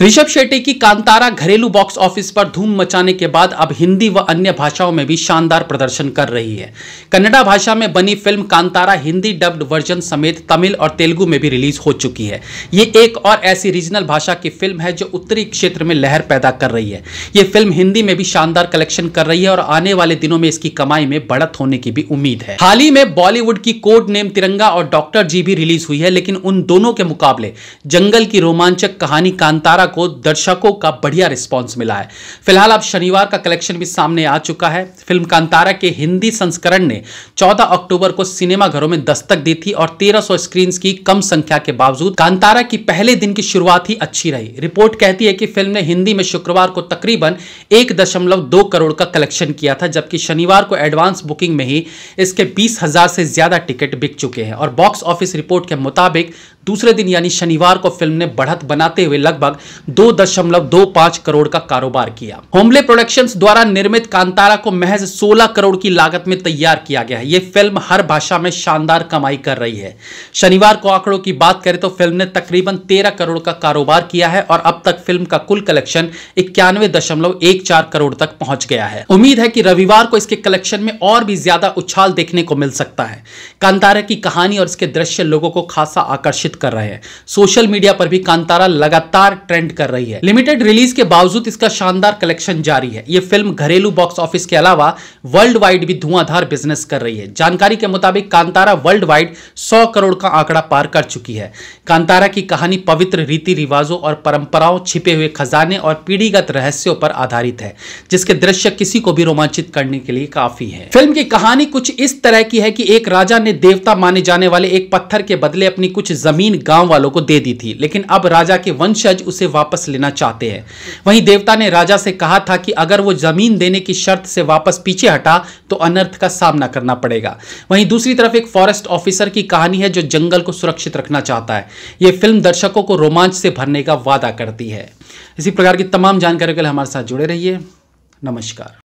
ऋषभ शेट्टी की कांतारा घरेलू box office पर धूम मचाने के बाद अब हिंदी व अन्य भाषाओं में भी शानदार प्रदर्शन कर रही है कन्नड़ा भाषा में बनी film Kantara Hindi dubbed version समेत तमिल और तेलुगु में भी रिलीज हो चुकी है ये एक और ऐसी रीजनल भाषा की फिल्म है जो उत्तरी क्षेत्र में लहर पैदा कर रही है ये फिल्म हिंदी में भी शानदार कलेक्शन कर रही है और आने वाले दिनों में इसकी कमाई में बढ़त होने की भी उम्मीद है हाल ही में बॉलीवुड की कोड नेम तिरंगा और डॉक्टर जी भी रिलीज हुई है लेकिन उन दोनों के मुकाबले जंगल की रोमांचक कहानी कांतारा को दर्शकों का बढ़िया रिस्पॉन्स मिला है फिलहाल अब शनिवार का कलेक्शन भी सामने आ चुका है फिल्म कांतारा के हिंदी संस्करण ने 14 अक्टूबर को सिनेमाघरों में दस्तक दी थी और 1300 स्क्रीन की कम संख्या के बावजूद कांतारा की पहले दिन की शुरुआत ही अच्छी रही रिपोर्ट कहती है कि फिल्म ने हिंदी में शुक्रवार को तकरीबन एक करोड़ का कलेक्शन किया था जबकि शनिवार को एडवांस बुकिंग में ही इसके बीस से ज्यादा टिकट बिक चुके हैं और बॉक्स ऑफिस रिपोर्ट के मुताबिक दूसरे दिन यानी शनिवार को फिल्म ने बढ़त बनाते हुए लगभग दो दशमलव दो पांच करोड़ का कारोबार किया होमले प्रोडक्शंस द्वारा निर्मित कांतारा को महज 16 करोड़ की लागत में तैयार किया गया है यह फिल्म हर भाषा में शानदार कमाई कर रही है शनिवार को आंकड़ों की बात करें तो फिल्म ने तकरीबन तेरह करोड़ का कारोबार किया है और अब तक फिल्म का कुल कलेक्शन इक्यानवे करोड़ तक पहुंच गया है उम्मीद है कि रविवार को इसके कलेक्शन में और भी ज्यादा उछाल देखने को मिल सकता है कांतारा की कहानी और इसके दृश्य लोगों को खासा आकर्षित कर रहे हैं सोशल मीडिया पर भी कांतारा लगातार ट्रेंड कर रही है लिमिटेड रिलीज के बावजूद इसका शानदार कलेक्शन जारी है ये फिल्म घरेलू बॉक्स ऑफिस के अलावा वर्ल्ड वाइड भी धुआंधार बिजनेस कर रही है जानकारी के मुताबिक कांतारा वर्ल्ड वाइड सौ करोड़ का आंकड़ा पार कर चुकी है कांतारा की कहानी पवित्र रीति रिवाजों और परंपराओं छिपे हुए खजाने और पीढ़ीगत रहस्यों पर आधारित है जिसके दृश्य किसी को भी रोमांचित करने के लिए काफी है फिल्म की कहानी कुछ इस तरह की है कि एक राजा ने देवता माने जाने वाले एक पत्थर के बदले अपनी कुछ जमीन जमीन गांव वालों को दे दी थी लेकिन अब राजा के वंशज उसे वापस लेना चाहते हैं वहीं देवता ने राजा से कहा था कि अगर वो जमीन देने की शर्त से वापस पीछे हटा तो अनर्थ का सामना करना पड़ेगा वहीं दूसरी तरफ एक फॉरेस्ट ऑफिसर की कहानी है जो जंगल को सुरक्षित रखना चाहता है ये फिल्म दर्शकों को रोमांच से भरने का वादा करती है इसी प्रकार की तमाम जानकारी के लिए हमारे साथ जुड़े रहिए नमस्कार